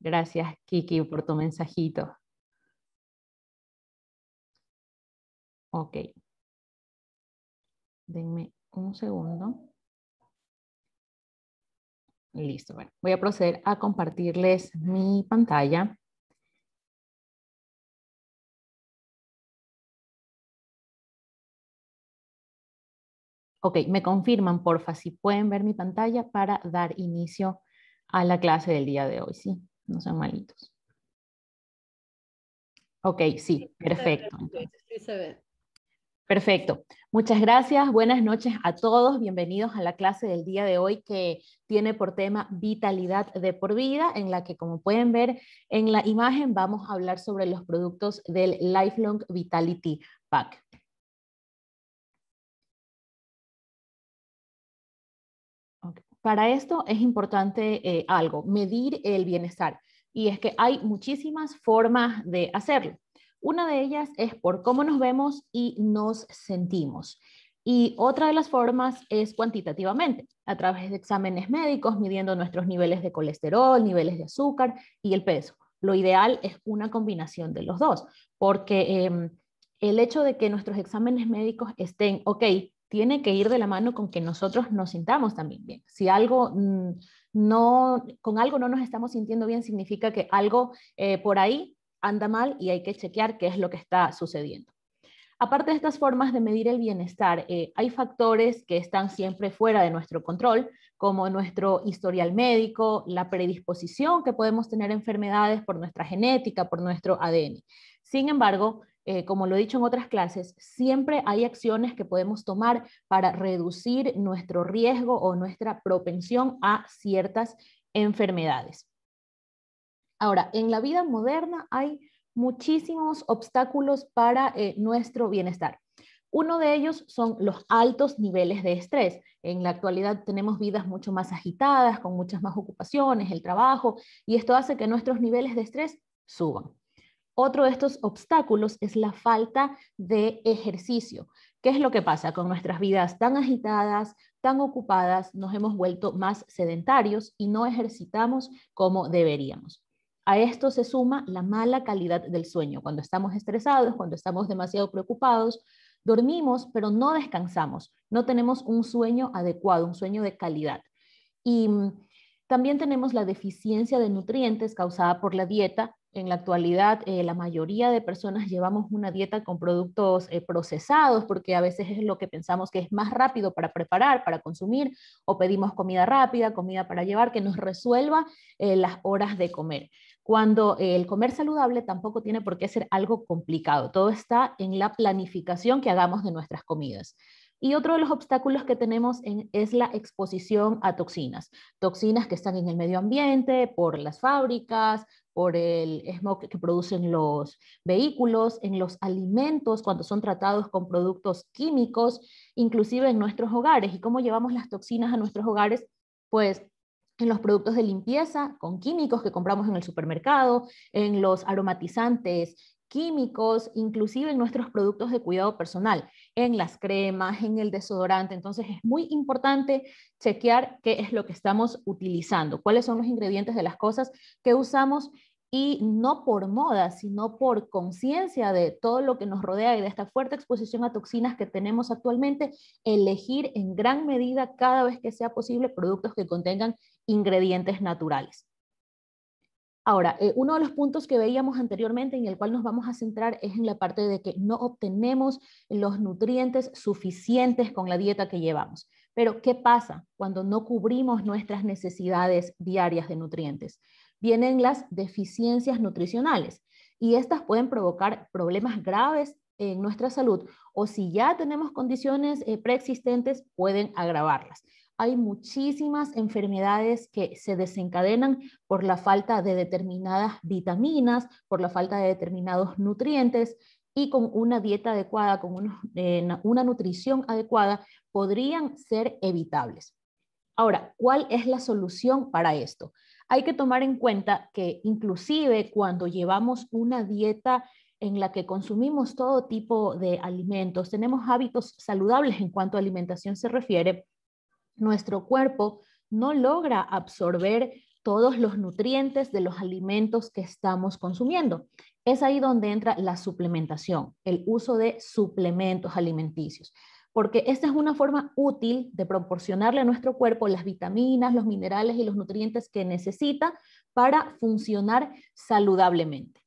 Gracias, Kiki, por tu mensajito. Ok. Denme un segundo. Listo. Bueno, voy a proceder a compartirles mi pantalla. Ok, me confirman, porfa, si pueden ver mi pantalla para dar inicio a la clase del día de hoy, ¿sí? No sean malitos. Ok, sí, perfecto. Perfecto. Muchas gracias. Buenas noches a todos. Bienvenidos a la clase del día de hoy que tiene por tema vitalidad de por vida, en la que como pueden ver en la imagen vamos a hablar sobre los productos del Lifelong Vitality Pack. Para esto es importante eh, algo, medir el bienestar. Y es que hay muchísimas formas de hacerlo. Una de ellas es por cómo nos vemos y nos sentimos. Y otra de las formas es cuantitativamente, a través de exámenes médicos, midiendo nuestros niveles de colesterol, niveles de azúcar y el peso. Lo ideal es una combinación de los dos, porque em, el hecho de que nuestros exámenes médicos estén, ok, tiene que ir de la mano con que nosotros nos sintamos también bien. Si algo mm, no, con algo no nos estamos sintiendo bien, significa que algo eh, por ahí anda mal y hay que chequear qué es lo que está sucediendo. Aparte de estas formas de medir el bienestar, eh, hay factores que están siempre fuera de nuestro control, como nuestro historial médico, la predisposición que podemos tener a enfermedades por nuestra genética, por nuestro ADN. Sin embargo, eh, como lo he dicho en otras clases, siempre hay acciones que podemos tomar para reducir nuestro riesgo o nuestra propensión a ciertas enfermedades. Ahora, en la vida moderna hay muchísimos obstáculos para eh, nuestro bienestar. Uno de ellos son los altos niveles de estrés. En la actualidad tenemos vidas mucho más agitadas, con muchas más ocupaciones, el trabajo, y esto hace que nuestros niveles de estrés suban. Otro de estos obstáculos es la falta de ejercicio. ¿Qué es lo que pasa? Con nuestras vidas tan agitadas, tan ocupadas, nos hemos vuelto más sedentarios y no ejercitamos como deberíamos. A esto se suma la mala calidad del sueño. Cuando estamos estresados, cuando estamos demasiado preocupados, dormimos, pero no descansamos. No tenemos un sueño adecuado, un sueño de calidad. Y mm, también tenemos la deficiencia de nutrientes causada por la dieta en la actualidad, eh, la mayoría de personas llevamos una dieta con productos eh, procesados porque a veces es lo que pensamos que es más rápido para preparar, para consumir, o pedimos comida rápida, comida para llevar, que nos resuelva eh, las horas de comer. Cuando el comer saludable tampoco tiene por qué ser algo complicado, todo está en la planificación que hagamos de nuestras comidas. Y otro de los obstáculos que tenemos es la exposición a toxinas. Toxinas que están en el medio ambiente, por las fábricas, por el smog que producen los vehículos, en los alimentos cuando son tratados con productos químicos, inclusive en nuestros hogares y cómo llevamos las toxinas a nuestros hogares, pues en los productos de limpieza con químicos que compramos en el supermercado, en los aromatizantes químicos, inclusive en nuestros productos de cuidado personal, en las cremas, en el desodorante. Entonces es muy importante chequear qué es lo que estamos utilizando, cuáles son los ingredientes de las cosas que usamos y no por moda, sino por conciencia de todo lo que nos rodea y de esta fuerte exposición a toxinas que tenemos actualmente, elegir en gran medida cada vez que sea posible productos que contengan ingredientes naturales. Ahora, eh, uno de los puntos que veíamos anteriormente en el cual nos vamos a centrar es en la parte de que no obtenemos los nutrientes suficientes con la dieta que llevamos. Pero, ¿qué pasa cuando no cubrimos nuestras necesidades diarias de nutrientes? Vienen las deficiencias nutricionales y estas pueden provocar problemas graves en nuestra salud o si ya tenemos condiciones eh, preexistentes pueden agravarlas hay muchísimas enfermedades que se desencadenan por la falta de determinadas vitaminas, por la falta de determinados nutrientes y con una dieta adecuada, con eh, una, nutrición adecuada, podrían ser evitables. Ahora, ¿cuál es la solución para esto? Hay que tomar en cuenta que inclusive cuando llevamos una dieta en la que consumimos todo tipo de alimentos, tenemos hábitos saludables en cuanto a alimentación se refiere, nuestro cuerpo no logra absorber todos los nutrientes de los alimentos que estamos consumiendo. Es ahí donde entra la suplementación, el uso de suplementos alimenticios, porque esta es una forma útil de proporcionarle a nuestro cuerpo las vitaminas, los minerales y los nutrientes que necesita para funcionar saludablemente.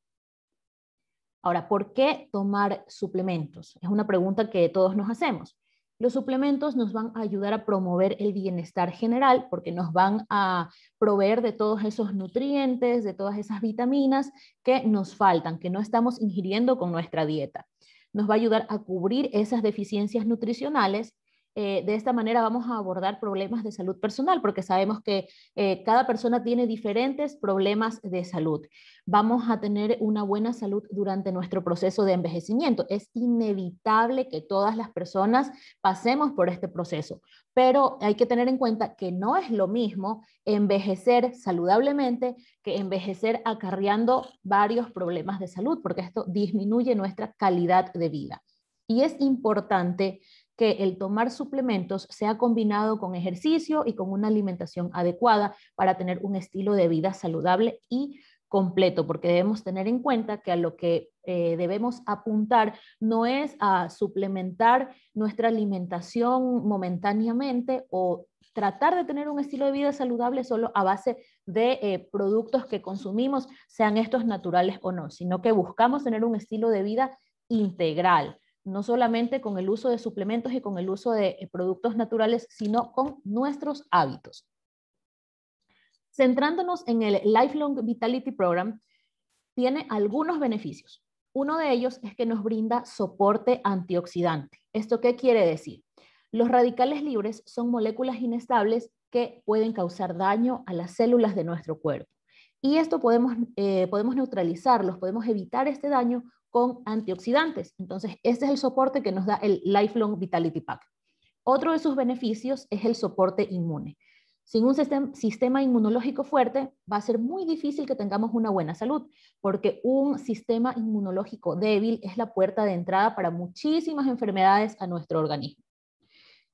Ahora, ¿por qué tomar suplementos? Es una pregunta que todos nos hacemos. Los suplementos nos van a ayudar a promover el bienestar general porque nos van a proveer de todos esos nutrientes, de todas esas vitaminas que nos faltan, que no estamos ingiriendo con nuestra dieta. Nos va a ayudar a cubrir esas deficiencias nutricionales eh, de esta manera vamos a abordar problemas de salud personal, porque sabemos que eh, cada persona tiene diferentes problemas de salud. Vamos a tener una buena salud durante nuestro proceso de envejecimiento. Es inevitable que todas las personas pasemos por este proceso, pero hay que tener en cuenta que no es lo mismo envejecer saludablemente que envejecer acarreando varios problemas de salud, porque esto disminuye nuestra calidad de vida. Y es importante que el tomar suplementos sea combinado con ejercicio y con una alimentación adecuada para tener un estilo de vida saludable y completo, porque debemos tener en cuenta que a lo que eh, debemos apuntar no es a suplementar nuestra alimentación momentáneamente o tratar de tener un estilo de vida saludable solo a base de eh, productos que consumimos, sean estos naturales o no, sino que buscamos tener un estilo de vida integral no solamente con el uso de suplementos y con el uso de eh, productos naturales, sino con nuestros hábitos. Centrándonos en el Lifelong Vitality Program, tiene algunos beneficios. Uno de ellos es que nos brinda soporte antioxidante. ¿Esto qué quiere decir? Los radicales libres son moléculas inestables que pueden causar daño a las células de nuestro cuerpo. Y esto podemos, eh, podemos neutralizarlos, podemos evitar este daño antioxidantes. Entonces, este es el soporte que nos da el Lifelong Vitality Pack. Otro de sus beneficios es el soporte inmune. Sin un sistema inmunológico fuerte, va a ser muy difícil que tengamos una buena salud, porque un sistema inmunológico débil es la puerta de entrada para muchísimas enfermedades a nuestro organismo.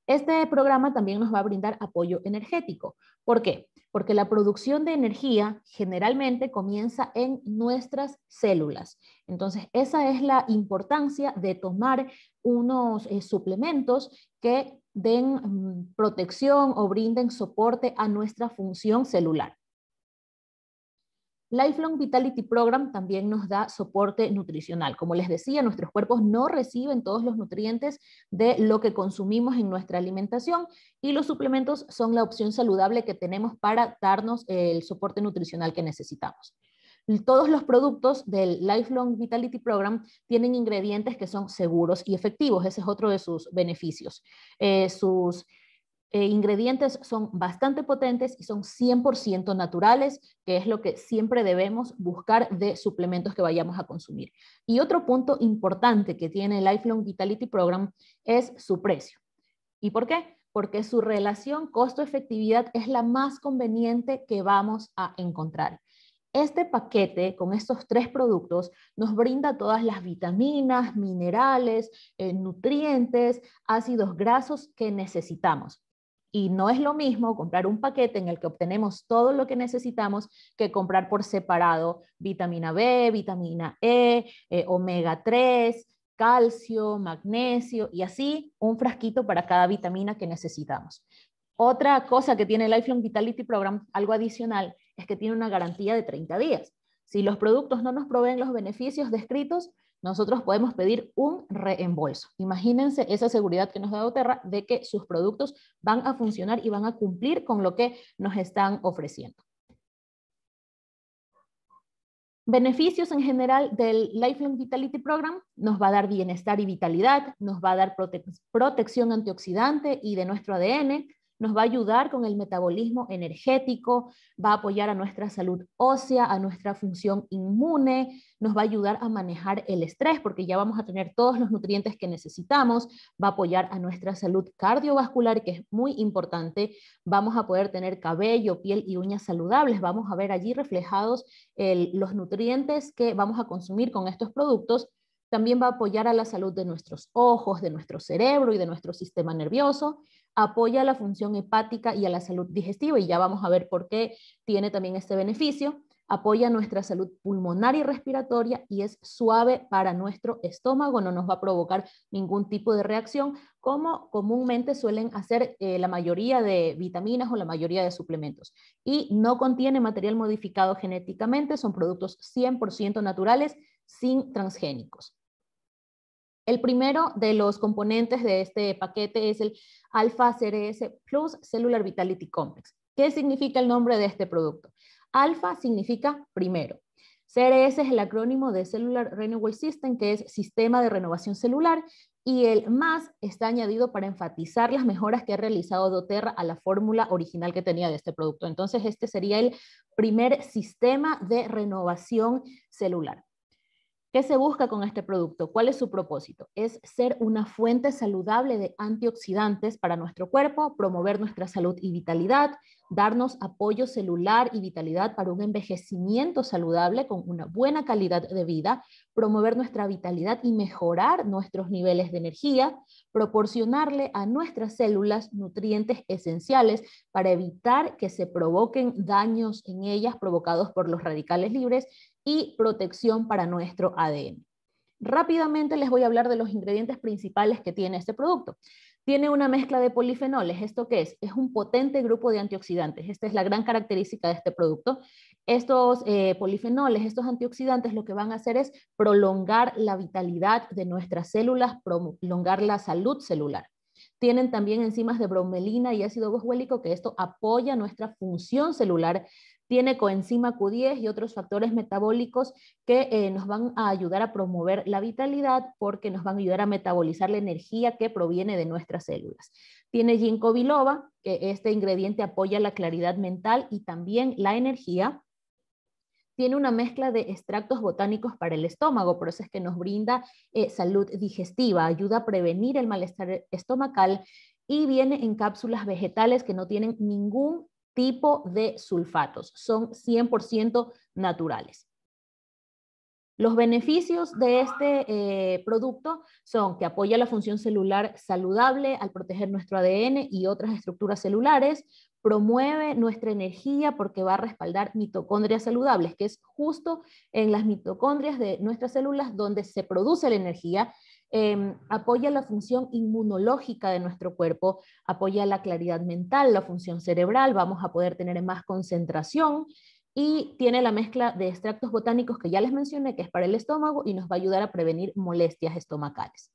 Este programa también nos va a brindar apoyo energético. ¿Por qué? porque la producción de energía generalmente comienza en nuestras células. Entonces, esa es la importancia de tomar unos eh, suplementos que den mm, protección o brinden soporte a nuestra función celular. Lifelong Vitality Program también nos da soporte nutricional. Como les decía, nuestros cuerpos no reciben todos los nutrientes de lo que consumimos en nuestra alimentación y los suplementos son la opción saludable que tenemos para darnos el soporte nutricional que necesitamos. Todos los productos del Lifelong Vitality Program tienen ingredientes que son seguros y efectivos. Ese es otro de sus beneficios. Eh, sus eh, ingredientes son bastante potentes y son 100% naturales, que es lo que siempre debemos buscar de suplementos que vayamos a consumir. Y otro punto importante que tiene el Lifelong Vitality Program es su precio. ¿Y por qué? Porque su relación costo-efectividad es la más conveniente que vamos a encontrar. Este paquete con estos tres productos nos brinda todas las vitaminas, minerales, eh, nutrientes, ácidos grasos que necesitamos. Y no es lo mismo comprar un paquete en el que obtenemos todo lo que necesitamos que comprar por separado vitamina B, vitamina E, eh, omega 3, calcio, magnesio y así un frasquito para cada vitamina que necesitamos. Otra cosa que tiene el Lifelong Vitality Program, algo adicional, es que tiene una garantía de 30 días. Si los productos no nos proveen los beneficios descritos, nosotros podemos pedir un reembolso. Imagínense esa seguridad que nos da Oterra de que sus productos van a funcionar y van a cumplir con lo que nos están ofreciendo. Beneficios en general del Lifelong Vitality Program nos va a dar bienestar y vitalidad, nos va a dar protección antioxidante y de nuestro ADN, nos va a ayudar con el metabolismo energético, va a apoyar a nuestra salud ósea, a nuestra función inmune, nos va a ayudar a manejar el estrés porque ya vamos a tener todos los nutrientes que necesitamos, va a apoyar a nuestra salud cardiovascular, que es muy importante, vamos a poder tener cabello, piel y uñas saludables, vamos a ver allí reflejados los nutrientes que vamos a consumir con estos productos también va a apoyar a la salud de nuestros ojos, de nuestro cerebro y de nuestro sistema nervioso. Apoya la función hepática y a la salud digestiva, y ya vamos a ver por qué tiene también este beneficio. Apoya nuestra salud pulmonar y respiratoria y es suave para nuestro estómago, no nos va a provocar ningún tipo de reacción, como comúnmente suelen hacer eh, la mayoría de vitaminas o la mayoría de suplementos. Y no contiene material modificado genéticamente, son productos 100% naturales sin transgénicos. El primero de los componentes de este paquete es el Alpha CRS Plus Cellular Vitality Complex. ¿Qué significa el nombre de este producto? Alpha significa primero. CRS es el acrónimo de Cellular Renewal System, que es Sistema de Renovación Celular, y el más está añadido para enfatizar las mejoras que ha realizado doTERRA a la fórmula original que tenía de este producto. Entonces, este sería el primer sistema de renovación celular. ¿Qué se busca con este producto? ¿Cuál es su propósito? Es ser una fuente saludable de antioxidantes para nuestro cuerpo, promover nuestra salud y vitalidad, darnos apoyo celular y vitalidad para un envejecimiento saludable con una buena calidad de vida, promover nuestra vitalidad y mejorar nuestros niveles de energía, proporcionarle a nuestras células nutrientes esenciales para evitar que se provoquen daños en ellas provocados por los radicales libres y protección para nuestro ADN. Rápidamente les voy a hablar de los ingredientes principales que tiene este producto. Tiene una mezcla de polifenoles. ¿Esto qué es? Es un potente grupo de antioxidantes. Esta es la gran característica de este producto. Estos eh, polifenoles, estos antioxidantes, lo que van a hacer es prolongar la vitalidad de nuestras células, prolongar la salud celular. Tienen también enzimas de bromelina y ácido boswellico, que esto apoya nuestra función celular tiene coenzima Q10 y otros factores metabólicos que eh, nos van a ayudar a promover la vitalidad porque nos van a ayudar a metabolizar la energía que proviene de nuestras células. Tiene ginkgo biloba, que este ingrediente apoya la claridad mental y también la energía tiene una mezcla de extractos botánicos para el estómago, por eso es que nos brinda eh, salud digestiva, ayuda a prevenir el malestar eh, estomacal y viene en cápsulas vegetales que no tienen ningún tipo de sulfatos. Son 100% naturales. Los beneficios de este eh, producto son que apoya la función celular saludable al proteger nuestro ADN y otras estructuras celulares, promueve nuestra energía porque va a respaldar mitocondrias saludables, que es justo en las mitocondrias de nuestras células donde se produce la energía Em, apoya la función inmunológica de nuestro cuerpo, apoya la claridad mental, la función cerebral, vamos a poder tener más concentración y tiene la mezcla de extractos botánicos que ya les mencioné, que es para el estómago y nos va a ayudar a prevenir molestias estomacales.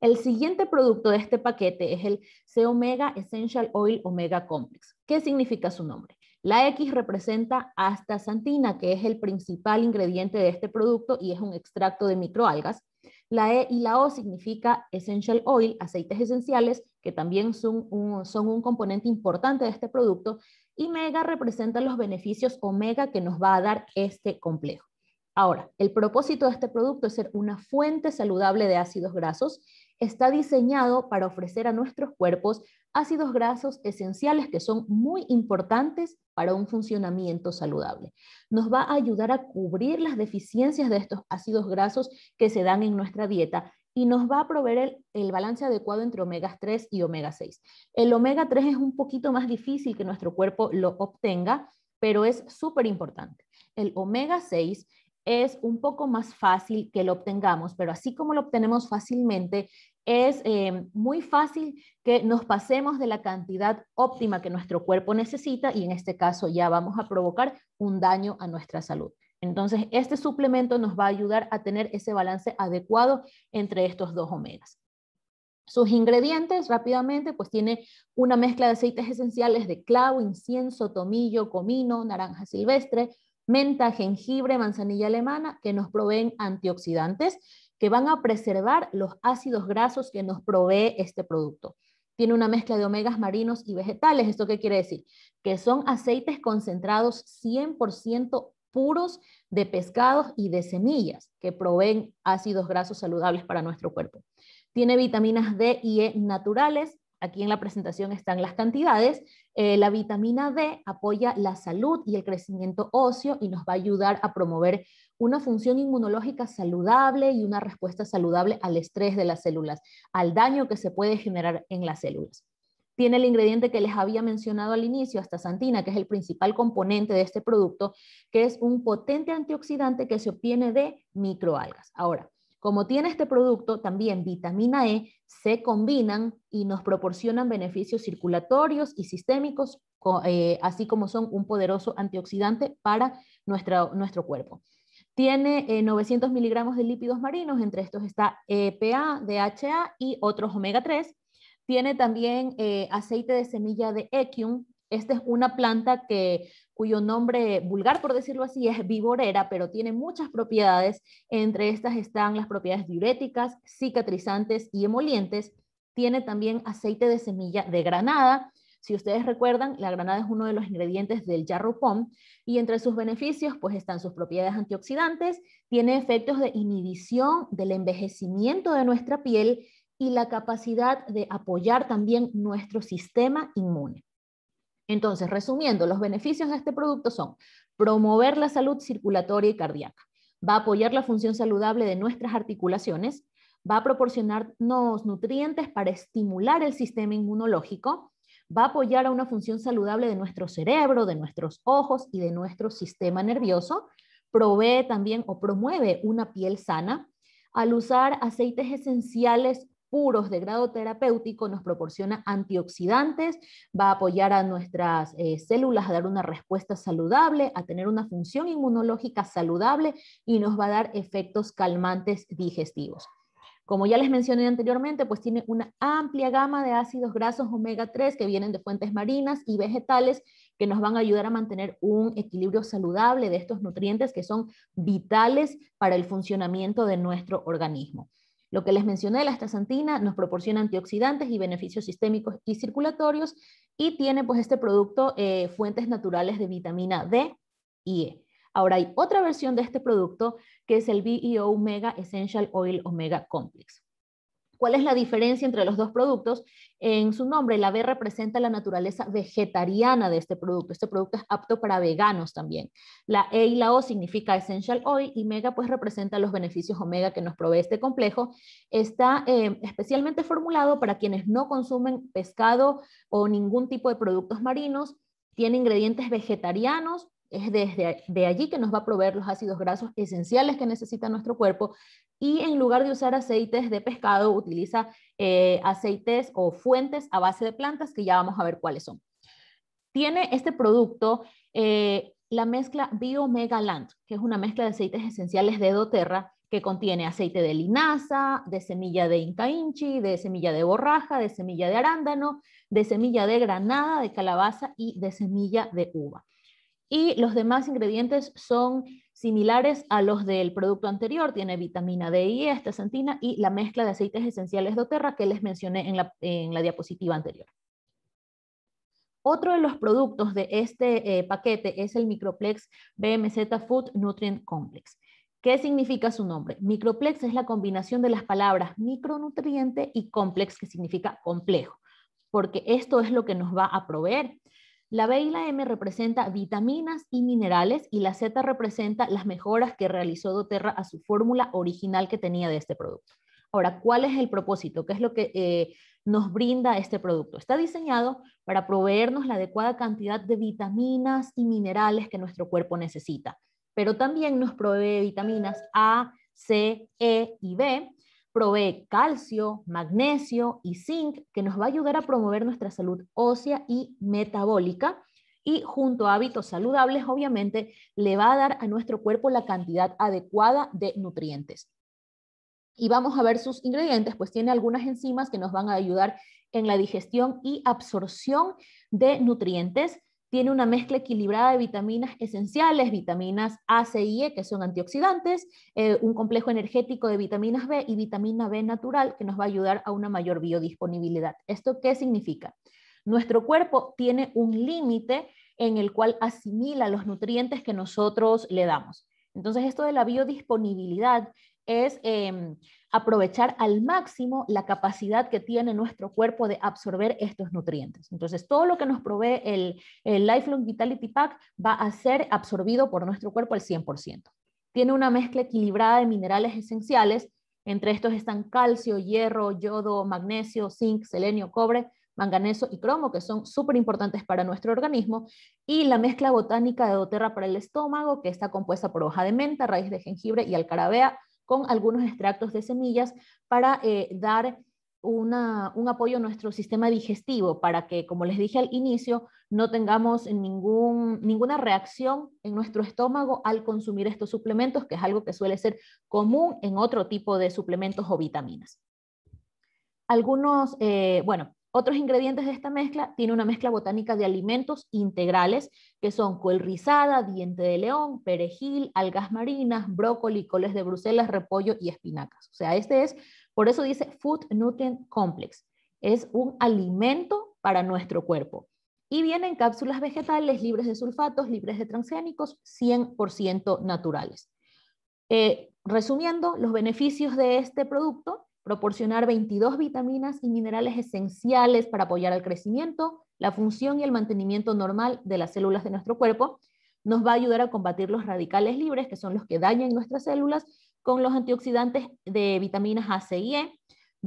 El siguiente producto de este paquete es el C-Omega Essential Oil Omega Complex. ¿Qué significa su nombre? La X representa astaxantina, que es el principal ingrediente de este producto y es un extracto de microalgas. La E y la O significa essential oil, aceites esenciales, que también son un, componente importante de este producto, y mega representa los beneficios omega que nos va a dar este complejo. Ahora, el propósito de este producto es ser una fuente saludable de ácidos grasos está diseñado para ofrecer a nuestros cuerpos ácidos grasos esenciales que son muy importantes para un funcionamiento saludable. Nos va a ayudar a cubrir las deficiencias de estos ácidos grasos que se dan en nuestra dieta y nos va a proveer el, balance adecuado entre omega 3 y omega 6. El omega 3 es un poquito más difícil que nuestro cuerpo lo obtenga, pero es súper importante. El omega 6 es un poco más fácil que lo obtengamos, pero así como lo obtenemos fácilmente, es eh, muy fácil que nos pasemos de la cantidad óptima que nuestro cuerpo necesita y en este caso ya vamos a provocar un daño a nuestra salud. Entonces, este suplemento nos va a ayudar a tener ese balance adecuado entre estos dos omegas. Sus ingredientes rápidamente, pues tiene una mezcla de aceites esenciales de clavo, incienso, tomillo, comino, naranja silvestre, menta, jengibre, manzanilla alemana, que nos proveen antioxidantes que van a preservar los ácidos grasos que nos provee este producto. Tiene una mezcla de omegas marinos y vegetales. ¿Esto qué quiere decir? Que son aceites concentrados 100% puros de pescados y de semillas que proveen ácidos grasos saludables para nuestro cuerpo. Tiene vitaminas D y E naturales, Aquí en la presentación están las cantidades. Eh, la vitamina D apoya la salud y el crecimiento óseo y nos va a ayudar a promover una función inmunológica saludable y una respuesta saludable al estrés de las células, al daño que se puede generar en las células. Tiene el ingrediente que les había mencionado al inicio, Santina, que es el principal componente de este producto, que es un potente antioxidante que se obtiene de microalgas. Ahora, como tiene este producto, también vitamina E, se combinan y nos proporcionan beneficios circulatorios y sistémicos, eh, así como son un poderoso antioxidante para nuestro cuerpo. Tiene 900 eh, miligramos de lípidos marinos, entre estos está EPA, DHA y otros omega 3. Tiene también eh, aceite de semilla de Equium, esta es una planta que, cuyo nombre vulgar, por decirlo así, es viborera, pero tiene muchas propiedades. Entre estas están las propiedades diuréticas, cicatrizantes y emolientes. Tiene también aceite de semilla de granada. Si ustedes recuerdan, la granada es uno de los ingredientes del jarro y entre sus beneficios pues están sus propiedades antioxidantes, tiene efectos de inhibición del envejecimiento de nuestra piel y la capacidad de apoyar también nuestro sistema inmune. Entonces, resumiendo, los beneficios de este producto son promover la salud circulatoria y cardíaca, va a apoyar la función saludable de nuestras articulaciones, va a proporcionarnos nutrientes para estimular el sistema inmunológico, va a apoyar a una función saludable de nuestro cerebro, de nuestros ojos y de nuestro sistema nervioso, provee también o promueve una piel sana, al usar aceites esenciales puros de grado terapéutico, nos proporciona antioxidantes, va a apoyar a nuestras eh, células a dar una respuesta saludable, a tener una función inmunológica saludable y nos va a dar efectos calmantes digestivos. Como ya les mencioné anteriormente, pues tiene una amplia gama de ácidos grasos omega 3 que vienen de fuentes marinas y vegetales que nos van a ayudar a mantener un equilibrio saludable de estos nutrientes que son vitales para el funcionamiento de nuestro organismo. Lo que les mencioné, la astaxantina nos proporciona antioxidantes y beneficios sistémicos y circulatorios y tiene pues este producto eh, fuentes naturales de vitamina D y E. Ahora hay otra versión de este producto que es el BEO Omega Essential Oil Omega Complex. ¿Cuál es la diferencia entre los dos productos? En su nombre, la B representa la naturaleza vegetariana de este producto. Este producto es apto para veganos también. La E y la O significa essential oil y mega pues representa los beneficios omega que nos provee este complejo. Está em, especialmente formulado para quienes no consumen pescado o ningún tipo de productos marinos. Tiene ingredientes vegetarianos, es desde de allí que nos va a proveer los ácidos grasos esenciales que necesita nuestro cuerpo, y en lugar de usar aceites de pescado, utiliza eh, aceites o fuentes a base de plantas, que ya vamos a ver cuáles son. Tiene este producto eh, la mezcla Land que es una mezcla de aceites esenciales de doTERRA, que contiene aceite de linaza, de semilla de incainchi de semilla de borraja, de semilla de arándano, de semilla de granada, de calabaza y de semilla de uva y los demás ingredientes son similares a los del producto anterior, tiene vitamina D y esta y la mezcla de aceites esenciales de que les mencioné en la, diapositiva anterior. Otro de los productos de este eh, paquete es el Microplex BMZ Food Nutrient Complex. ¿Qué significa su nombre? Microplex es la combinación de las palabras micronutriente y complex, que significa complejo, porque esto es lo que nos va a proveer la B y la M representa vitaminas y minerales y la Z representa las mejoras que realizó doTERRA a su fórmula original que tenía de este producto. Ahora, ¿cuál es el propósito? ¿Qué es lo que eh, nos brinda este producto? Está diseñado para proveernos la adecuada cantidad de vitaminas y minerales que nuestro cuerpo necesita, pero también nos provee vitaminas A, C, E y B provee calcio, magnesio y zinc que nos va a ayudar a promover nuestra salud ósea y metabólica. Y junto a hábitos saludables, obviamente, le va a dar a nuestro cuerpo la cantidad adecuada de nutrientes. Y vamos a ver sus ingredientes, pues tiene algunas enzimas que nos van a ayudar en la digestión y absorción de nutrientes tiene una mezcla equilibrada de vitaminas esenciales, vitaminas A, C y E, que son antioxidantes, eh, un complejo energético de vitaminas B y vitamina B natural que nos va a ayudar a una mayor biodisponibilidad. ¿Esto qué significa? Nuestro cuerpo tiene un límite en el cual asimila los nutrientes que nosotros le damos. Entonces, esto de la biodisponibilidad es em, aprovechar al máximo la capacidad que tiene nuestro cuerpo de absorber estos nutrientes. Entonces, todo lo que nos provee el, el Lifelong Vitality Pack va a ser absorbido por nuestro cuerpo al 100%. Tiene una mezcla equilibrada de minerales esenciales. Entre estos están calcio, hierro, yodo, magnesio, zinc, selenio, cobre, manganeso y cromo, que son súper importantes para nuestro organismo, y la mezcla botánica de doterra para el estómago, que está compuesta por hoja de menta, raíz de jengibre y alcarabea, con algunos extractos de semillas para eh, dar un apoyo a nuestro sistema digestivo para que, como les dije al inicio, no tengamos ningún, ninguna reacción en nuestro estómago al consumir estos suplementos, que es algo que suele ser común en otro tipo de suplementos o vitaminas. Algunos, eh, bueno, otros ingredientes de esta mezcla tiene una mezcla botánica de alimentos integrales que son col rizada, diente de león, perejil, algas marinas, brócoli, coles de Bruselas, repollo y espinacas. O sea, este es, por eso dice Food Nutrient Complex. Es un alimento para nuestro cuerpo. Y vienen cápsulas vegetales libres de sulfatos, libres de transgénicos, 100% naturales. Eh, resumiendo, los beneficios de este producto proporcionar 22 vitaminas y minerales esenciales para apoyar el crecimiento, la función y el mantenimiento normal de las células de nuestro cuerpo. Nos va a ayudar a combatir los radicales libres, que son los que dañan nuestras células, con los antioxidantes de vitaminas A, C y E.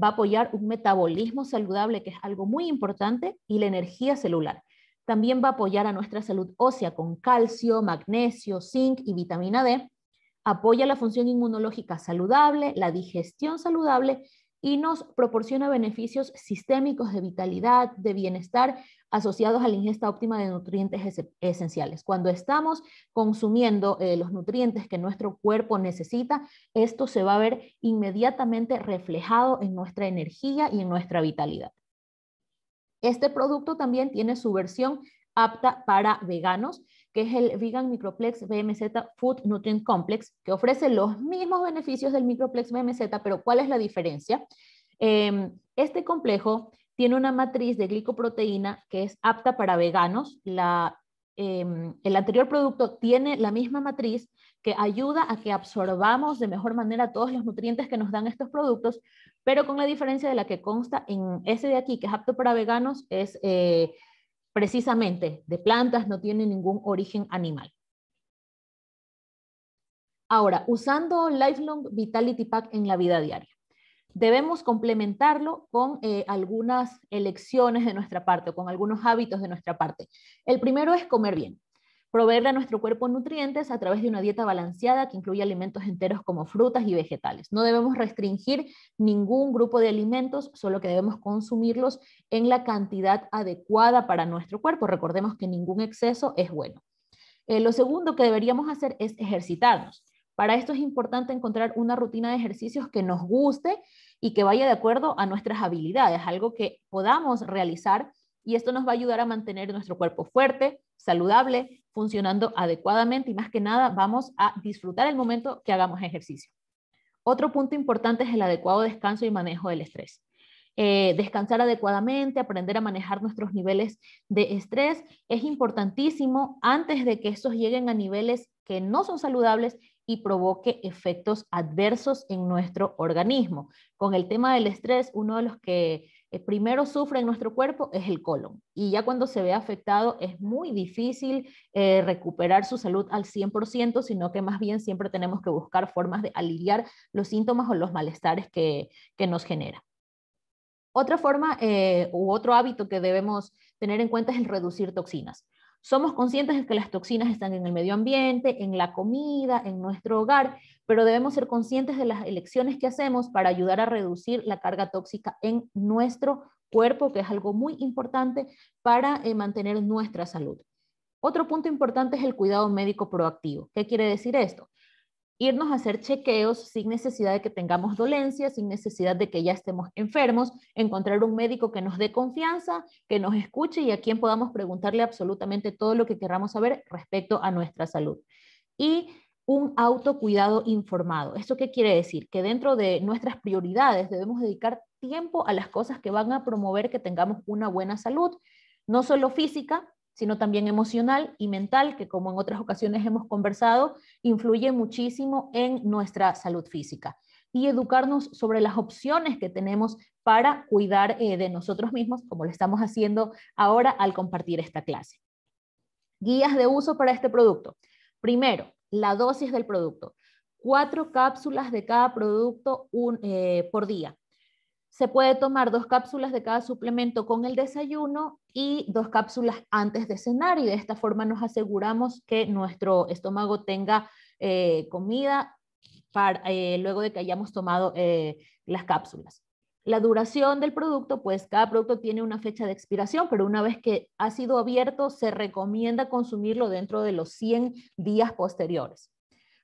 Va a apoyar un metabolismo saludable, que es algo muy importante, y la energía celular. También va a apoyar a nuestra salud ósea con calcio, magnesio, zinc y vitamina D apoya la función inmunológica saludable, la digestión saludable y nos proporciona beneficios sistémicos de vitalidad, de bienestar asociados a la ingesta óptima de nutrientes esenciales. Cuando estamos consumiendo eh, los nutrientes que nuestro cuerpo necesita, esto se va a ver inmediatamente reflejado en nuestra energía y en nuestra vitalidad. Este producto también tiene su versión apta para veganos que es el Vegan Microplex BMZ Food Nutrient Complex, que ofrece los mismos beneficios del Microplex BMZ, pero ¿cuál es la diferencia? Em, este complejo tiene una matriz de glicoproteína que es apta para veganos. La, em, el anterior producto tiene la misma matriz que ayuda a que absorbamos de mejor manera todos los nutrientes que nos dan estos productos, pero con la diferencia de la que consta en ese de aquí, que es apto para veganos, es... Eh, precisamente de plantas, no tiene ningún origen animal. Ahora, usando Lifelong Vitality Pack en la vida diaria, debemos complementarlo con eh, algunas elecciones de nuestra parte, con algunos hábitos de nuestra parte. El primero es comer bien proveerle a nuestro cuerpo nutrientes a través de una dieta balanceada que incluye alimentos enteros como frutas y vegetales. No debemos restringir ningún grupo de alimentos, solo que debemos consumirlos en la cantidad adecuada para nuestro cuerpo. Recordemos que ningún exceso es bueno. Eh, lo segundo que deberíamos hacer es ejercitarnos. Para esto es importante encontrar una rutina de ejercicios que nos guste y que vaya de acuerdo a nuestras habilidades, algo que podamos realizar y esto nos va a ayudar a mantener nuestro cuerpo fuerte, saludable, funcionando adecuadamente y más que nada vamos a disfrutar el momento que hagamos ejercicio. Otro punto importante es el adecuado descanso y manejo del estrés. Eh, descansar adecuadamente, aprender a manejar nuestros niveles de estrés es importantísimo antes de que estos lleguen a niveles que no son saludables y provoque efectos adversos en nuestro organismo. Con el tema del estrés, uno de los que primero sufre en nuestro cuerpo es el colon. Y ya cuando se ve afectado es muy difícil eh, recuperar su salud al 100%, sino que más bien siempre tenemos que buscar formas de aliviar los síntomas o los malestares que, nos genera. Otra forma eh, u otro hábito que debemos tener en cuenta es el reducir toxinas. Somos conscientes de que las toxinas están en el medio ambiente, en la comida, en nuestro hogar, pero debemos ser conscientes de las elecciones que hacemos para ayudar a reducir la carga tóxica en nuestro cuerpo, que es algo muy importante para eh, mantener nuestra salud. Otro punto importante es el cuidado médico proactivo. ¿Qué quiere decir esto? irnos a hacer chequeos sin necesidad de que tengamos dolencias, sin necesidad de que ya estemos enfermos, encontrar un médico que nos dé confianza, que nos escuche y a quien podamos preguntarle absolutamente todo lo que queramos saber respecto a nuestra salud. Y un autocuidado informado. ¿Esto qué quiere decir? Que dentro de nuestras prioridades debemos dedicar tiempo a las cosas que van a promover que tengamos una buena salud, no solo física, sino también emocional y mental, que como en otras ocasiones hemos conversado, influye muchísimo en nuestra salud física. Y educarnos sobre las opciones que tenemos para cuidar eh, de nosotros mismos, como lo estamos haciendo ahora al compartir esta clase. Guías de uso para este producto. Primero, la dosis del producto. Cuatro cápsulas de cada producto eh, por día. Se puede tomar dos cápsulas de cada suplemento con el desayuno y dos cápsulas antes de cenar y de esta forma nos aseguramos que nuestro estómago tenga eh, comida eh, luego de que hayamos tomado eh, las cápsulas. La duración del producto, pues cada producto tiene una fecha de expiración, pero una vez que ha sido abierto, se recomienda consumirlo dentro de los 100 días posteriores.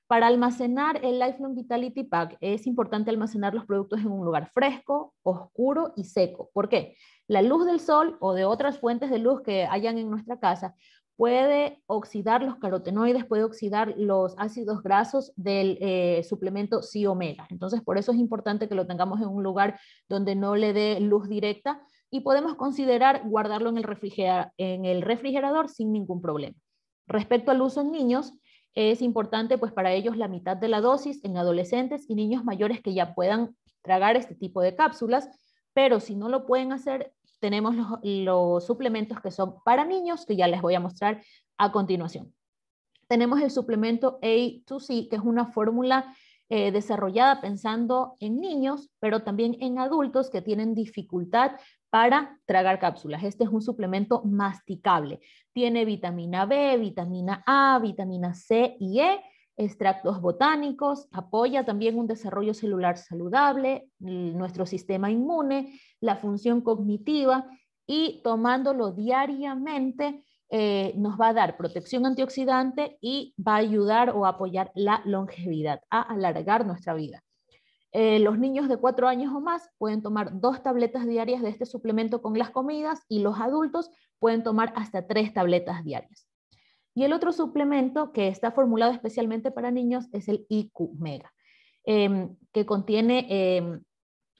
Para almacenar el Lifelong Vitality Pack es importante almacenar los productos en un lugar fresco, oscuro y seco. ¿Por qué? La luz del sol o de otras fuentes de luz que hayan en nuestra casa puede oxidar los carotenoides, puede oxidar los ácidos grasos del eh, suplemento C omega. Entonces, por eso es importante que lo tengamos en un lugar donde no le dé luz directa y podemos considerar guardarlo en el refrigerador sin ningún problema. Respecto al uso en niños, es importante pues para ellos la mitad de la dosis en adolescentes y niños mayores que ya puedan tragar este tipo de cápsulas, pero si no lo pueden hacer, tenemos los, los suplementos que son para niños, que ya les voy a mostrar a continuación. Tenemos el suplemento A2C, que es una fórmula eh, desarrollada pensando en niños, pero también en adultos que tienen dificultad para tragar cápsulas. Este es un suplemento masticable. Tiene vitamina B, vitamina A, vitamina C y E extractos botánicos, apoya también un desarrollo celular saludable, nuestro sistema inmune, la función cognitiva y tomándolo diariamente eh, nos va a dar protección antioxidante y va a ayudar o apoyar la longevidad, a alargar nuestra vida. Eh, los niños de 4 años o más pueden tomar dos tabletas diarias de este suplemento con las comidas y los adultos pueden tomar hasta tres tabletas diarias. Y el otro suplemento que está formulado especialmente para niños es el IQ Mega, em, que contiene em,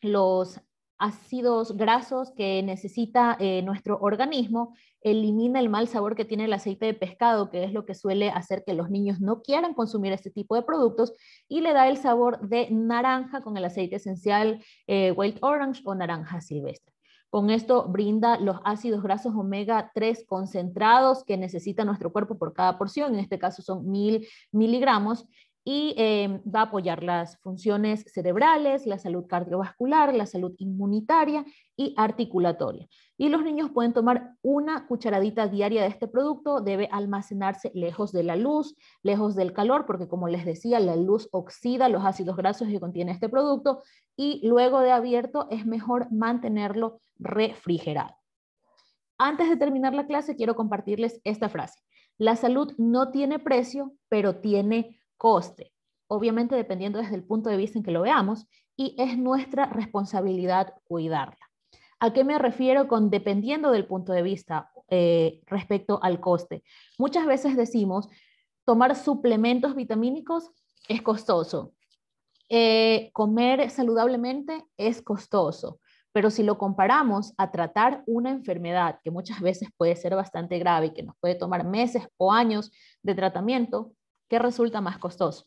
los ácidos grasos que necesita eh, nuestro organismo, elimina el mal sabor que tiene el aceite de pescado, que es lo que suele hacer que los niños no quieran consumir este tipo de productos, y le da el sabor de naranja con el aceite esencial eh, white Orange o naranja silvestre. Con esto brinda los ácidos grasos omega 3 concentrados que necesita nuestro cuerpo por cada porción, en este caso son mil miligramos, y eh, va a apoyar las funciones cerebrales, la salud cardiovascular, la salud inmunitaria y articulatoria. Y los niños pueden tomar una cucharadita diaria de este producto, debe almacenarse lejos de la luz, lejos del calor, porque como les decía, la luz oxida los ácidos grasos que contiene este producto y luego de abierto es mejor mantenerlo refrigerado. Antes de terminar la clase, quiero compartirles esta frase. La salud no tiene precio, pero tiene coste, obviamente dependiendo desde el punto de vista en que lo veamos, y es nuestra responsabilidad cuidarla. ¿A qué me refiero con dependiendo del punto de vista eh, respecto al coste? Muchas veces decimos, tomar suplementos vitamínicos es costoso, eh, comer saludablemente es costoso, pero si lo comparamos a tratar una enfermedad que muchas veces puede ser bastante grave y que nos puede tomar meses o años de tratamiento, ¿qué resulta más costoso?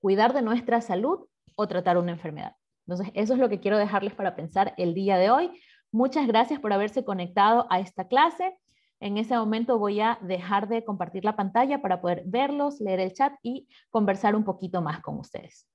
¿Cuidar de nuestra salud o tratar una enfermedad? Entonces, eso es lo que quiero dejarles para pensar el día de hoy. Muchas gracias por haberse conectado a esta clase. En ese momento voy a dejar de compartir la pantalla para poder verlos, leer el chat y conversar un poquito más con ustedes.